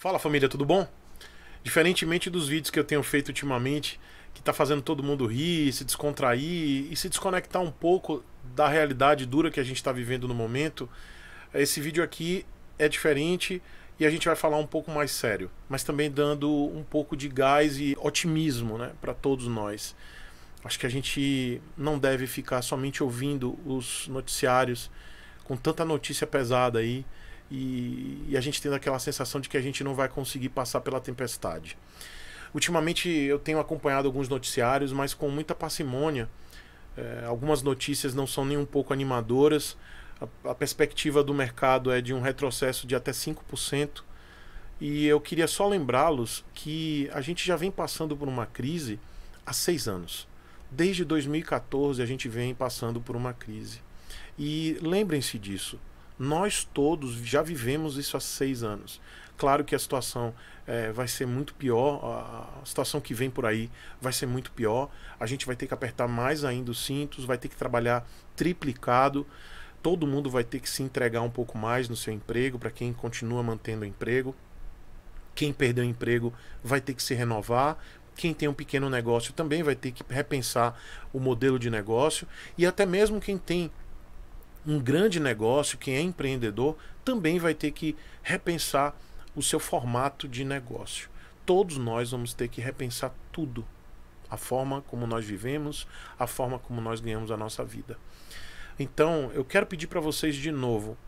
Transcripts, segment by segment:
Fala família, tudo bom? Diferentemente dos vídeos que eu tenho feito ultimamente, que tá fazendo todo mundo rir, se descontrair e se desconectar um pouco da realidade dura que a gente está vivendo no momento, esse vídeo aqui é diferente e a gente vai falar um pouco mais sério, mas também dando um pouco de gás e otimismo, né, para todos nós. Acho que a gente não deve ficar somente ouvindo os noticiários com tanta notícia pesada aí e, e a gente tendo aquela sensação de que a gente não vai conseguir passar pela tempestade. Ultimamente eu tenho acompanhado alguns noticiários, mas com muita parcimônia. É, algumas notícias não são nem um pouco animadoras. A, a perspectiva do mercado é de um retrocesso de até 5%. E eu queria só lembrá-los que a gente já vem passando por uma crise há seis anos. Desde 2014 a gente vem passando por uma crise. E lembrem-se disso. Nós todos já vivemos isso há seis anos. Claro que a situação é, vai ser muito pior, a situação que vem por aí vai ser muito pior. A gente vai ter que apertar mais ainda os cintos, vai ter que trabalhar triplicado. Todo mundo vai ter que se entregar um pouco mais no seu emprego, para quem continua mantendo o emprego. Quem perdeu o emprego vai ter que se renovar, quem tem um pequeno negócio também vai ter que repensar o modelo de negócio e até mesmo quem tem um grande negócio, quem é empreendedor, também vai ter que repensar o seu formato de negócio. Todos nós vamos ter que repensar tudo. A forma como nós vivemos, a forma como nós ganhamos a nossa vida. Então, eu quero pedir para vocês de novo,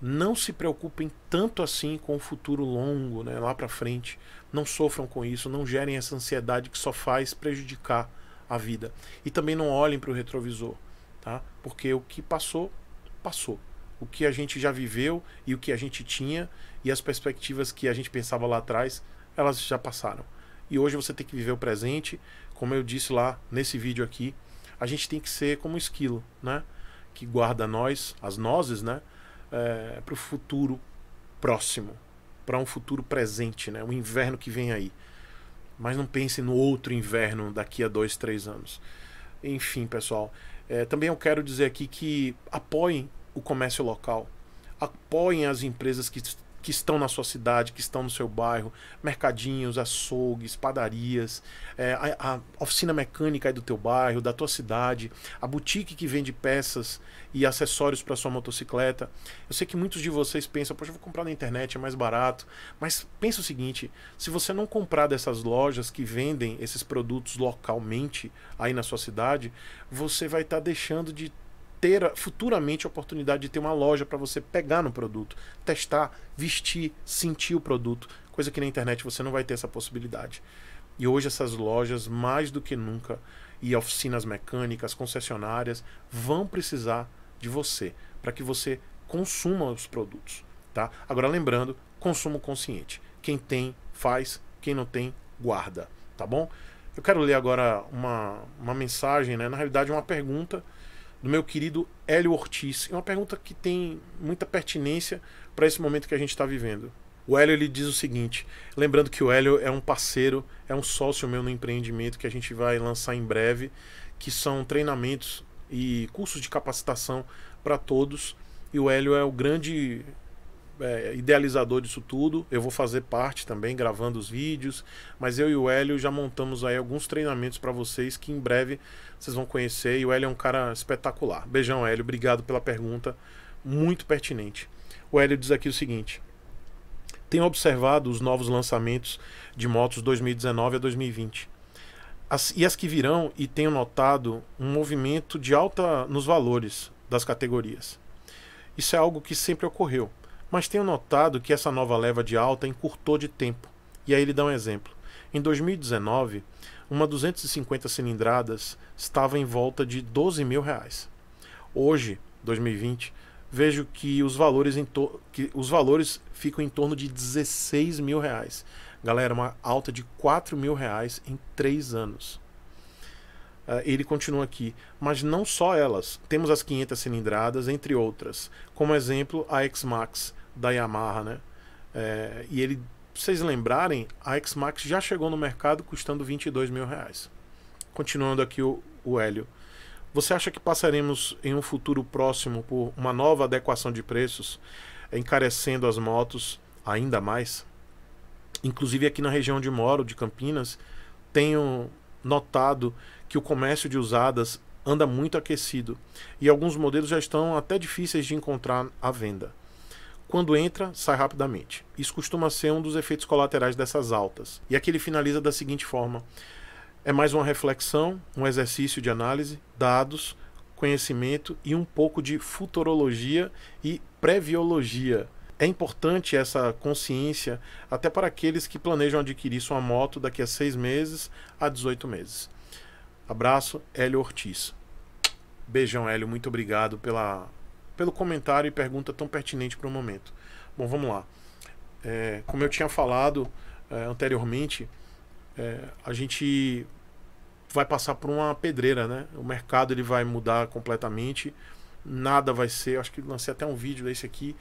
não se preocupem tanto assim com o futuro longo, né, lá para frente. Não sofram com isso, não gerem essa ansiedade que só faz prejudicar a vida. E também não olhem para o retrovisor tá? Porque o que passou, passou. O que a gente já viveu e o que a gente tinha e as perspectivas que a gente pensava lá atrás, elas já passaram. E hoje você tem que viver o presente, como eu disse lá nesse vídeo aqui, a gente tem que ser como um esquilo, né? Que guarda nós, as nozes, né? É, para o futuro próximo, para um futuro presente, né? O inverno que vem aí. Mas não pense no outro inverno daqui a dois, três anos. Enfim, pessoal. É, também eu quero dizer aqui que apoiem o comércio local, apoiem as empresas que que estão na sua cidade, que estão no seu bairro, mercadinhos, açougues, padarias, é, a, a, oficina mecânica do teu bairro, da tua cidade, a boutique que vende peças e acessórios para sua motocicleta. Eu sei que muitos de vocês pensam, poxa, eu vou comprar na internet, é mais barato. Mas pensa o seguinte: se você não comprar dessas lojas que vendem esses produtos localmente aí na sua cidade, você vai estar tá deixando de ter futuramente a oportunidade de ter uma loja para você pegar no produto, testar, vestir, sentir o produto, coisa que na internet você não vai ter essa possibilidade. E hoje essas lojas, mais do que nunca, e oficinas mecânicas, concessionárias, vão precisar de você para que você consuma os produtos, tá? Agora lembrando, consumo consciente. Quem tem, faz, quem não tem, guarda, tá bom? Eu quero ler agora uma, uma mensagem, né? na realidade uma pergunta do meu querido Hélio Ortiz. É uma pergunta que tem muita pertinência para esse momento que a gente está vivendo. O Hélio ele diz o seguinte: lembrando que o Hélio é um parceiro, é um sócio meu no empreendimento que a gente vai lançar em breve, que são treinamentos e cursos de capacitação para todos. E o Hélio é o grande é, idealizador disso tudo. Eu vou fazer parte também, gravando os vídeos. Mas eu e o Hélio já montamos aí alguns treinamentos para vocês que em breve vocês vão conhecer. E o Hélio é um cara espetacular. Beijão, Hélio. Obrigado pela pergunta, muito pertinente. O Hélio diz aqui o seguinte: Tenho observado os novos lançamentos de motos 2019 a 2020. As, e as que virão, e tenho notado um movimento de alta nos valores das categorias. Isso é algo que sempre ocorreu mas tenho notado que essa nova leva de alta encurtou de tempo. E aí ele dá um exemplo. Em 2019, uma 250 cilindradas estava em volta de 12 mil reais. Hoje, 2020, vejo que os valores, em que os valores ficam em torno de 16 mil reais. Galera, uma alta de 4 mil reais em 3 anos. Uh, ele continua aqui, mas não só elas. Temos as 500 cilindradas, entre outras. Como exemplo, a X-Max, da Yamaha, né? É, e ele, pra vocês lembrarem, a X-Max já chegou no mercado custando 22 mil reais. Continuando aqui o, o Hélio. Você acha que passaremos em um futuro próximo por uma nova adequação de preços, encarecendo as motos ainda mais? Inclusive aqui na região de moro, de Campinas, tenho notado que o comércio de usadas anda muito aquecido e alguns modelos já estão até difíceis de encontrar à venda. Quando entra, sai rapidamente. Isso costuma ser um dos efeitos colaterais dessas altas. E aqui ele finaliza da seguinte forma: é mais uma reflexão, um exercício de análise, dados, conhecimento e um pouco de futurologia e previologia. É importante essa consciência até para aqueles que planejam adquirir sua moto daqui a seis meses a 18 meses. Abraço, Hélio Ortiz. Beijão, Hélio. Muito obrigado pela pelo comentário e pergunta tão pertinente para o momento. Bom, vamos lá. É, como eu tinha falado é, anteriormente, é, a gente vai passar por uma pedreira, né? O mercado ele vai mudar completamente, nada vai ser. Acho que lancei até um vídeo desse aqui.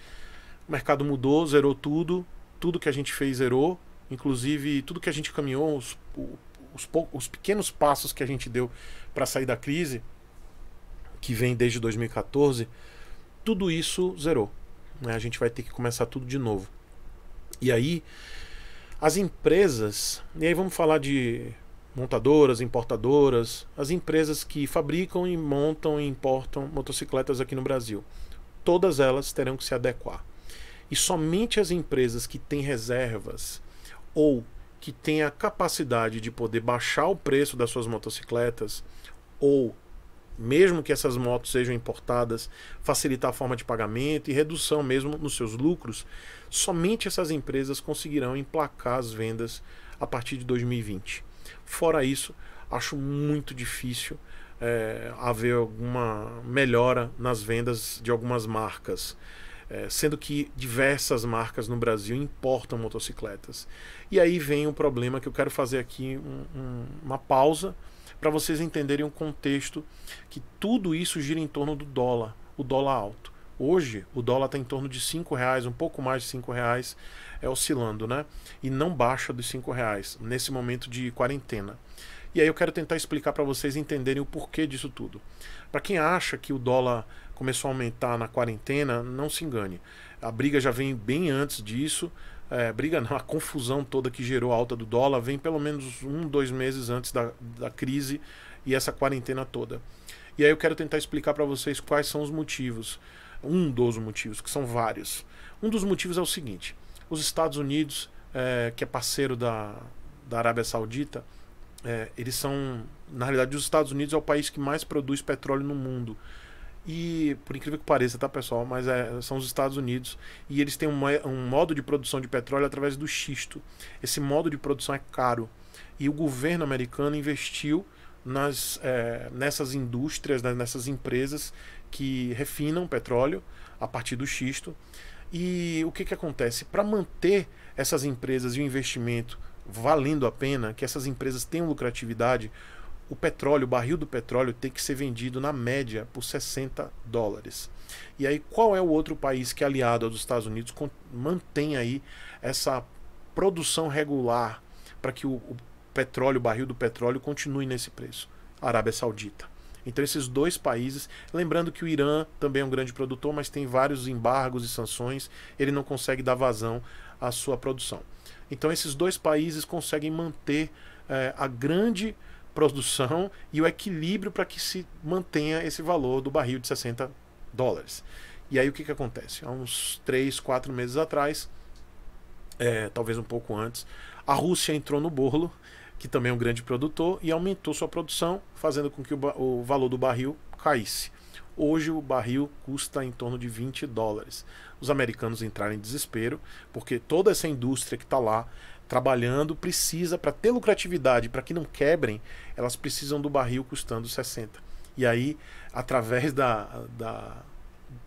O mercado mudou, zerou tudo, tudo que a gente fez zerou, inclusive tudo que a gente caminhou, os, os, os pequenos passos que a gente deu para sair da crise, que vem desde 2014 tudo isso zerou. Né? A gente vai ter que começar tudo de novo. E aí, as empresas, e aí vamos falar de montadoras, importadoras, as empresas que fabricam e montam e importam motocicletas aqui no Brasil. Todas elas terão que se adequar. E somente as empresas que têm reservas ou que têm a capacidade de poder baixar o preço das suas motocicletas ou mesmo que essas motos sejam importadas, facilitar a forma de pagamento e redução mesmo nos seus lucros, somente essas empresas conseguirão emplacar as vendas a partir de 2020. Fora isso, acho muito difícil é, haver alguma melhora nas vendas de algumas marcas. É, sendo que diversas marcas no Brasil importam motocicletas. E aí vem o problema que eu quero fazer aqui um, um, uma pausa para vocês entenderem o contexto que tudo isso gira em torno do dólar, o dólar alto. Hoje o dólar está em torno de cinco reais, um pouco mais de cinco reais, é oscilando, né? E não baixa dos cinco reais nesse momento de quarentena. E aí eu quero tentar explicar para vocês entenderem o porquê disso tudo. Para quem acha que o dólar começou a aumentar na quarentena, não se engane. A briga já vem bem antes disso. É, briga não, a confusão toda que gerou a alta do dólar vem pelo menos um, dois meses antes da, da crise e essa quarentena toda. E aí eu quero tentar explicar para vocês quais são os motivos. Um dos motivos, que são vários. Um dos motivos é o seguinte: os Estados Unidos, é, que é parceiro da, da Arábia Saudita, é, eles são, na realidade, os Estados Unidos é o país que mais produz petróleo no mundo. E, por incrível que pareça, tá, pessoal? Mas é, são os Estados Unidos. E eles têm um modo de produção de petróleo através do xisto. Esse modo de produção é caro. E o governo americano investiu nas, é, nessas indústrias, né, nessas empresas que refinam petróleo a partir do xisto. E o que, que acontece? Para manter essas empresas e o investimento valendo a pena, que essas empresas tenham lucratividade, o petróleo, o barril do petróleo tem que ser vendido na média por 60 dólares. E aí qual é o outro país que aliado aos Estados Unidos mantém aí essa produção regular para que o, o petróleo, o barril do petróleo continue nesse preço? A Arábia Saudita. Então esses dois países, lembrando que o Irã também é um grande produtor, mas tem vários embargos e sanções, ele não consegue dar vazão à sua produção. Então esses dois países conseguem manter eh, a grande produção e o equilíbrio para que se mantenha esse valor do barril de 60 dólares. E aí o que, que acontece? Há uns 3, 4 meses atrás, é, talvez um pouco antes, a Rússia entrou no bolo, que também é um grande produtor, e aumentou sua produção, fazendo com que o, o valor do barril caísse. Hoje o barril custa em torno de 20 dólares. Os americanos entraram em desespero, porque toda essa indústria que está lá trabalhando precisa, para ter lucratividade, para que não quebrem, elas precisam do barril custando 60. E aí, através da, da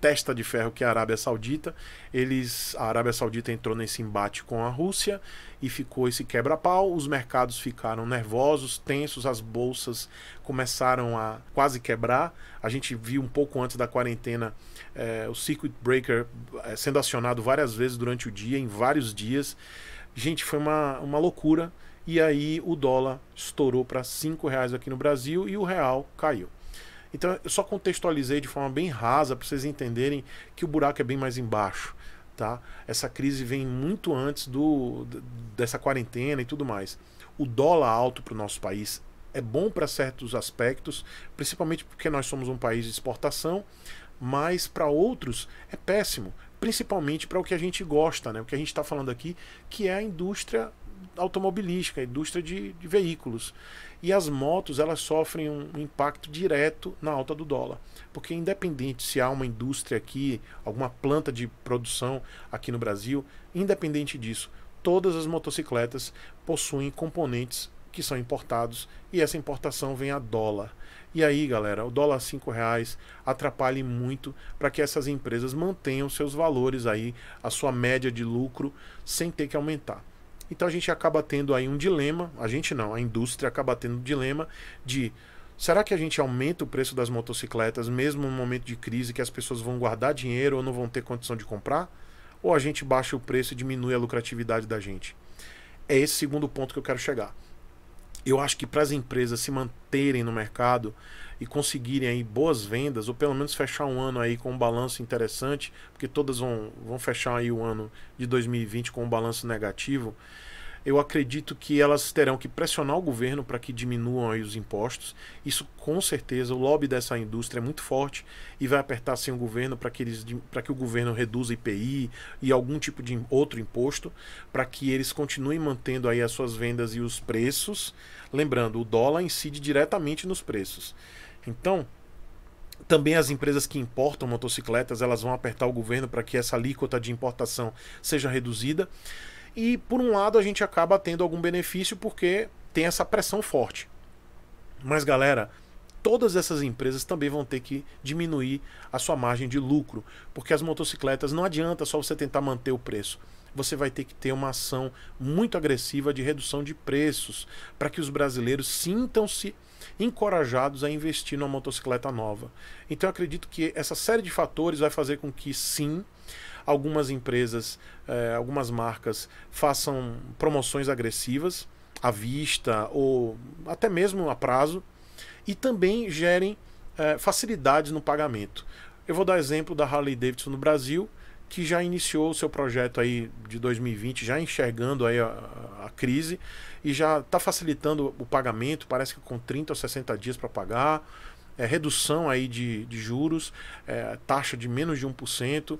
testa de ferro que é a Arábia Saudita, eles, a Arábia Saudita entrou nesse embate com a Rússia e ficou esse quebra-pau, os mercados ficaram nervosos, tensos, as bolsas começaram a quase quebrar. A gente viu um pouco antes da quarentena eh, o circuit breaker eh, sendo acionado várias vezes durante o dia, em vários dias. Gente, foi uma, uma loucura. E aí o dólar estourou para cinco reais aqui no Brasil e o real caiu. Então eu só contextualizei de forma bem rasa para vocês entenderem que o buraco é bem mais embaixo. Tá? Essa crise vem muito antes do, dessa quarentena e tudo mais. O dólar alto para o nosso país é bom para certos aspectos, principalmente porque nós somos um país de exportação, mas para outros é péssimo principalmente para o que a gente gosta, né? o que a gente está falando aqui, que é a indústria automobilística, a indústria de, de veículos. E as motos elas sofrem um impacto direto na alta do dólar, porque independente se há uma indústria aqui, alguma planta de produção aqui no Brasil, independente disso, todas as motocicletas possuem componentes que são importados e essa importação vem a dólar. E aí, galera, o dólar cinco reais atrapalha muito para que essas empresas mantenham seus valores aí, a sua média de lucro, sem ter que aumentar. Então a gente acaba tendo aí um dilema, a gente não, a indústria acaba tendo um dilema de será que a gente aumenta o preço das motocicletas mesmo no momento de crise que as pessoas vão guardar dinheiro ou não vão ter condição de comprar? Ou a gente baixa o preço e diminui a lucratividade da gente? É esse segundo ponto que eu quero chegar. Eu acho que para as empresas se manterem no mercado e conseguirem aí boas vendas, ou pelo menos fechar um ano aí com um balanço interessante, porque todas vão, vão fechar aí o ano de 2020 com um balanço negativo, eu acredito que elas terão que pressionar o governo para que diminuam os impostos. Isso com certeza, o lobby dessa indústria é muito forte e vai apertar sim o governo para que, eles, que o governo reduza IPI e algum tipo de outro imposto, para que eles continuem mantendo aí as suas vendas e os preços. Lembrando, o dólar incide diretamente nos preços. Então, também as empresas que importam motocicletas, elas vão apertar o governo para que essa alíquota de importação seja reduzida. E por um lado a gente acaba tendo algum benefício porque tem essa pressão forte. Mas galera, todas essas empresas também vão ter que diminuir a sua margem de lucro, porque as motocicletas não adianta só você tentar manter o preço. Você vai ter que ter uma ação muito agressiva de redução de preços para que os brasileiros sintam-se encorajados a investir numa motocicleta nova. Então acredito que essa série de fatores vai fazer com que sim algumas empresas, eh, algumas marcas façam promoções agressivas à vista ou até mesmo a prazo e também gerem eh, facilidades no pagamento. Eu vou dar exemplo da Harley Davidson no Brasil, que já iniciou o seu projeto aí de 2020, já enxergando aí a, a crise e já está facilitando o pagamento, parece que com 30 ou 60 dias para pagar, é, redução aí de, de juros, é, taxa de menos de 1%,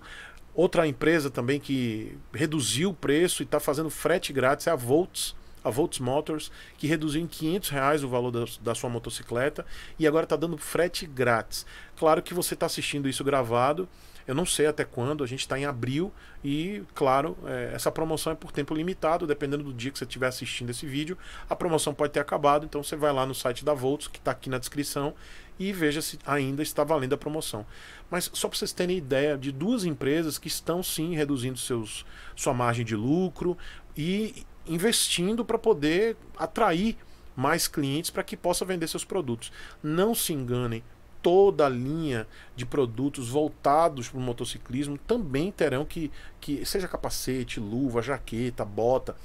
Outra empresa também que reduziu o preço e está fazendo frete grátis é a Volts, a Volts Motors, que reduziu em 500 reais o valor da, da sua motocicleta e agora está dando frete grátis. Claro que você está assistindo isso gravado eu não sei até quando, a gente está em abril e, claro, é, essa promoção é por tempo limitado, dependendo do dia que você estiver assistindo esse vídeo, a promoção pode ter acabado, então você vai lá no site da Volts, que está aqui na descrição, e veja se ainda está valendo a promoção. Mas só para vocês terem ideia de duas empresas que estão sim reduzindo seus, sua margem de lucro e investindo para poder atrair mais clientes para que possa vender seus produtos. Não se enganem, toda a linha de produtos voltados para o motociclismo também terão que, que seja capacete, luva, jaqueta, bota,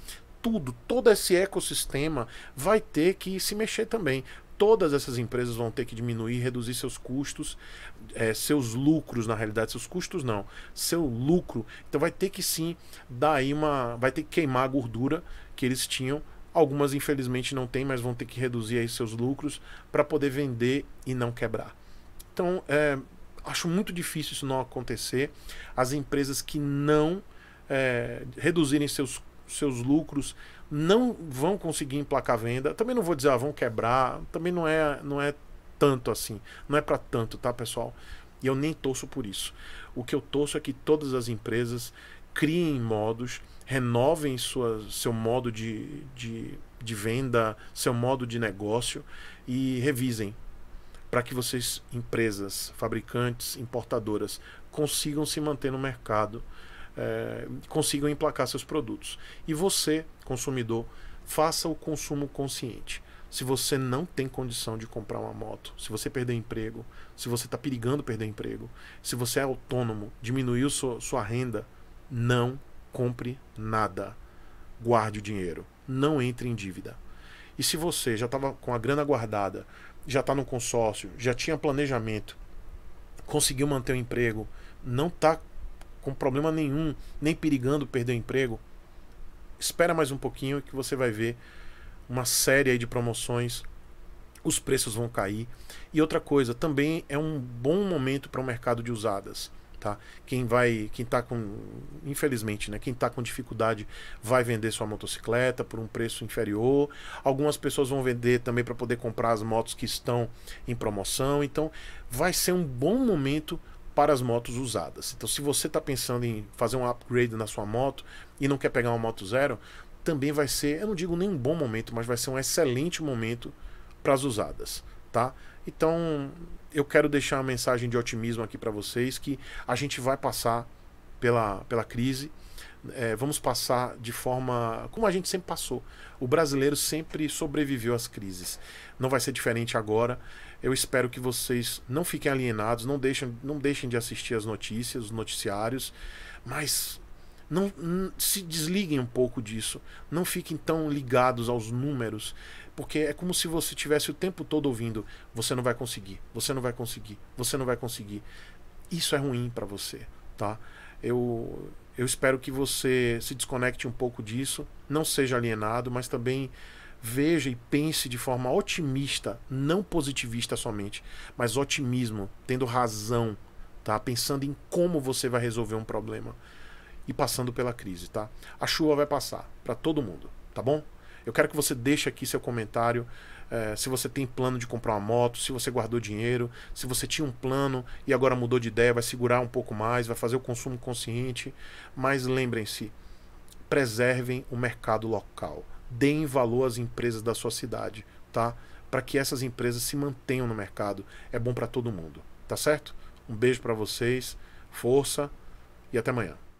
tudo, todo esse ecossistema vai ter que se mexer também. Todas essas empresas vão ter que diminuir, reduzir seus custos, é, seus lucros, na realidade, seus custos não, seu lucro. Então vai ter que sim dar aí uma. Vai ter que queimar a gordura que eles tinham Algumas, infelizmente, não tem, mas vão ter que reduzir aí seus lucros para poder vender e não quebrar. Então, é, acho muito difícil isso não acontecer. As empresas que não é, reduzirem seus, seus lucros não vão conseguir emplacar venda. Também não vou dizer, ah, vão quebrar. Também não é, não é tanto assim. Não é para tanto, tá, pessoal? E eu nem torço por isso. O que eu torço é que todas as empresas criem modos, renovem sua, seu modo de, de, de venda, seu modo de negócio e revisem para que vocês, empresas, fabricantes, importadoras, consigam se manter no mercado, é, consigam emplacar seus produtos. E você, consumidor, faça o consumo consciente. Se você não tem condição de comprar uma moto, se você perder emprego, se você está perigando perder emprego, se você é autônomo, diminuiu sua, sua renda, não compre nada. Guarde o dinheiro. Não entre em dívida. E se você já estava com a grana guardada, já está no consórcio, já tinha planejamento, conseguiu manter o emprego, não está com problema nenhum, nem perigando perder o emprego, espera mais um pouquinho que você vai ver uma série de promoções, os preços vão cair. E outra coisa, também é um bom momento para o mercado de usadas tá? Quem vai, quem tá com, infelizmente, né, quem tá com dificuldade vai vender sua motocicleta por um preço inferior. Algumas pessoas vão vender também para poder comprar as motos que estão em promoção. Então, vai ser um bom momento para as motos usadas. Então, se você está pensando em fazer um upgrade na sua moto e não quer pegar uma moto zero, também vai ser, eu não digo nem um bom momento, mas vai ser um excelente momento para as usadas, tá? Então, eu quero deixar uma mensagem de otimismo aqui para vocês que a gente vai passar pela, pela crise. É, vamos passar de forma como a gente sempre passou. O brasileiro sempre sobreviveu às crises. Não vai ser diferente agora. Eu espero que vocês não fiquem alienados, não deixem, não deixem de assistir as notícias, os noticiários, mas não, não se desliguem um pouco disso. Não fiquem tão ligados aos números, porque é como se você tivesse o tempo todo ouvindo: você não vai conseguir, você não vai conseguir, você não vai conseguir. Isso é ruim para você, tá? Eu eu espero que você se desconecte um pouco disso, não seja alienado, mas também veja e pense de forma otimista, não positivista somente, mas otimismo, tendo razão, tá? Pensando em como você vai resolver um problema e passando pela crise, tá? A chuva vai passar para todo mundo, tá bom? Eu quero que você deixe aqui seu comentário. É, se você tem plano de comprar uma moto, se você guardou dinheiro, se você tinha um plano e agora mudou de ideia, vai segurar um pouco mais, vai fazer o consumo consciente. Mas lembrem-se, preservem o mercado local, deem valor às empresas da sua cidade, tá? Para que essas empresas se mantenham no mercado, é bom para todo mundo, tá certo? Um beijo para vocês, força e até amanhã.